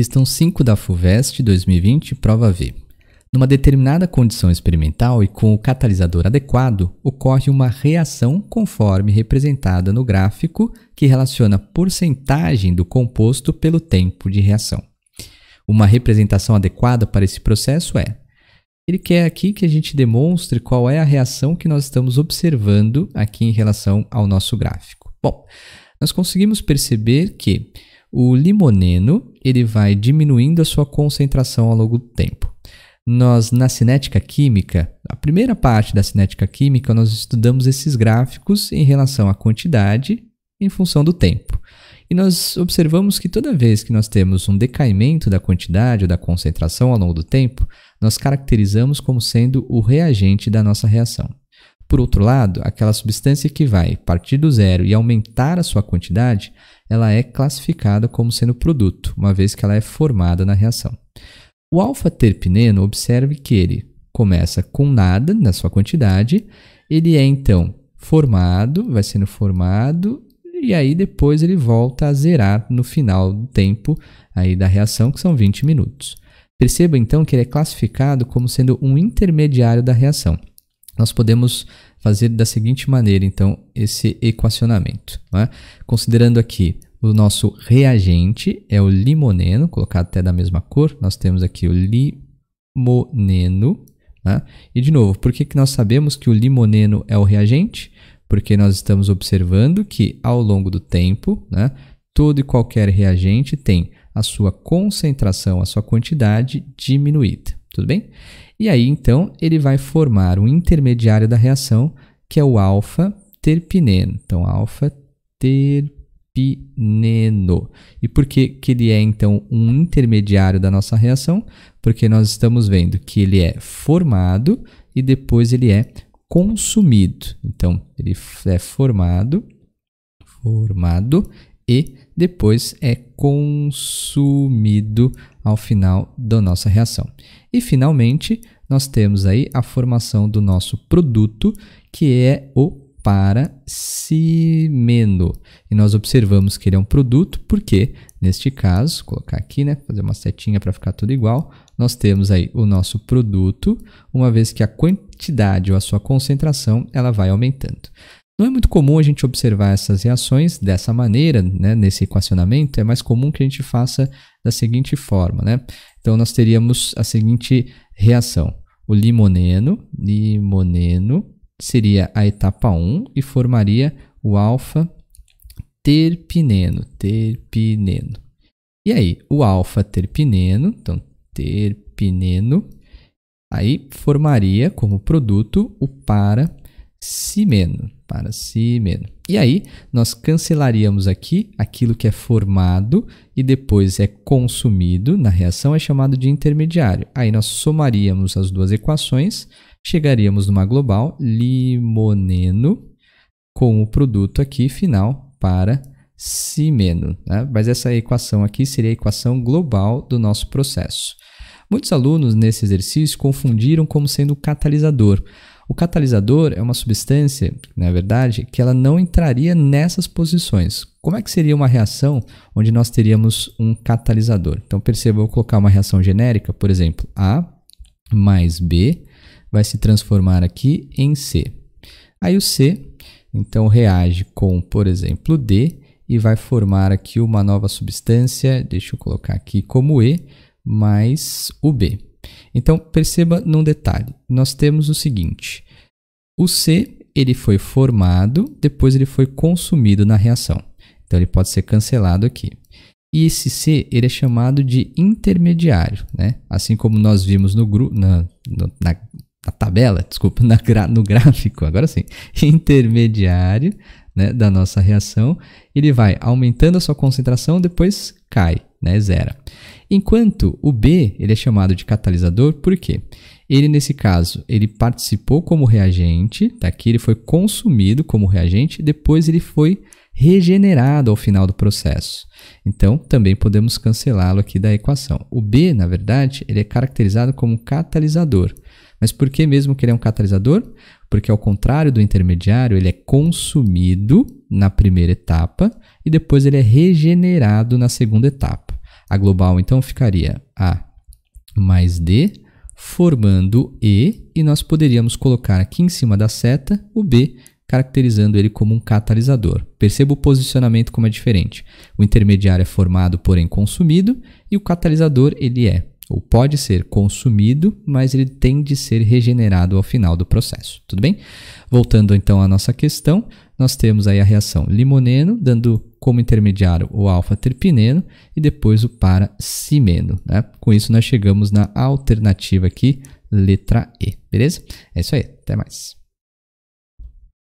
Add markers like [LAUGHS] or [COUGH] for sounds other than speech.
Questão 5 da FUVEST 2020, prova V. Numa determinada condição experimental e com o catalisador adequado, ocorre uma reação conforme representada no gráfico que relaciona a porcentagem do composto pelo tempo de reação. Uma representação adequada para esse processo é: ele quer aqui que a gente demonstre qual é a reação que nós estamos observando aqui em relação ao nosso gráfico. Bom, nós conseguimos perceber que o limoneno ele vai diminuindo a sua concentração ao longo do tempo. Nós, na cinética química, a primeira parte da cinética química, nós estudamos esses gráficos em relação à quantidade em função do tempo. E nós observamos que toda vez que nós temos um decaimento da quantidade ou da concentração ao longo do tempo, nós caracterizamos como sendo o reagente da nossa reação. Por outro lado, aquela substância que vai partir do zero e aumentar a sua quantidade, ela é classificada como sendo produto, uma vez que ela é formada na reação. O alfa-terpineno, observe que ele começa com nada na sua quantidade, ele é então formado, vai sendo formado, e aí depois ele volta a zerar no final do tempo aí da reação, que são 20 minutos. Perceba então que ele é classificado como sendo um intermediário da reação. Nós podemos fazer da seguinte maneira, então, esse equacionamento. Né? Considerando aqui o nosso reagente, é o limoneno, colocado até da mesma cor, nós temos aqui o limoneno. Né? E, de novo, por que, que nós sabemos que o limoneno é o reagente? Porque nós estamos observando que, ao longo do tempo, né, todo e qualquer reagente tem a sua concentração, a sua quantidade diminuída. Tudo bem? E aí, então, ele vai formar um intermediário da reação, que é o alfa-terpineno. Então, alfa-terpineno. E por que, que ele é, então, um intermediário da nossa reação? Porque nós estamos vendo que ele é formado e depois ele é consumido. Então, ele é formado, formado e depois é consumido ao final da nossa reação. E finalmente, nós temos aí a formação do nosso produto, que é o paracimeno. E nós observamos que ele é um produto porque, neste caso, colocar aqui, né, fazer uma setinha para ficar tudo igual, nós temos aí o nosso produto, uma vez que a quantidade ou a sua concentração, ela vai aumentando. Não é muito comum a gente observar essas reações dessa maneira, né, nesse equacionamento, é mais comum que a gente faça da seguinte forma. Né? Então, nós teríamos a seguinte reação. O limoneno, limoneno seria a etapa 1 e formaria o alfa terpineno, terpineno. E aí, o alfa terpineno, então terpineno, aí formaria como produto o paracimeno para si mesmo. E aí, nós cancelaríamos aqui aquilo que é formado e depois é consumido na reação, é chamado de intermediário. Aí, nós somaríamos as duas equações, chegaríamos numa global limoneno com o produto aqui final para simeno. Né? Mas essa equação aqui seria a equação global do nosso processo. Muitos alunos nesse exercício confundiram como sendo o catalisador. O catalisador é uma substância, na verdade, que ela não entraria nessas posições. Como é que seria uma reação onde nós teríamos um catalisador? Então perceba, eu vou colocar uma reação genérica, por exemplo, A mais B vai se transformar aqui em C. Aí o C, então, reage com, por exemplo, D e vai formar aqui uma nova substância, deixa eu colocar aqui como E, mais o B. Então perceba num detalhe, nós temos o seguinte: o C ele foi formado, depois ele foi consumido na reação. Então ele pode ser cancelado aqui. E esse C ele é chamado de intermediário, né? Assim como nós vimos no na, na, na, tabela, desculpa, [LAUGHS] na gra no gráfico, agora sim, intermediário né, da nossa reação, ele vai aumentando a sua concentração, depois cai né, zera. Enquanto o B ele é chamado de catalisador, por quê? Ele, nesse caso, ele participou como reagente, tá aqui, ele foi consumido como reagente, depois ele foi regenerado ao final do processo. Então, também podemos cancelá-lo aqui da equação. O B, na verdade, ele é caracterizado como catalisador. Mas por que mesmo que ele é um catalisador? Porque ao contrário do intermediário, ele é consumido na primeira etapa e depois ele é regenerado na segunda etapa a global então ficaria A mais D, formando E, e nós poderíamos colocar aqui em cima da seta o B, caracterizando ele como um catalisador. Perceba o posicionamento como é diferente. O intermediário é formado, porém consumido, e o catalisador ele é ou pode ser consumido, mas ele tem de ser regenerado ao final do processo, tudo bem? Voltando então à nossa questão, nós temos aí a reação limoneno, dando como intermediário o alfa-terpineno e depois o paracimeno. Né? Com isso, nós chegamos na alternativa aqui, letra E, beleza? É isso aí, até mais.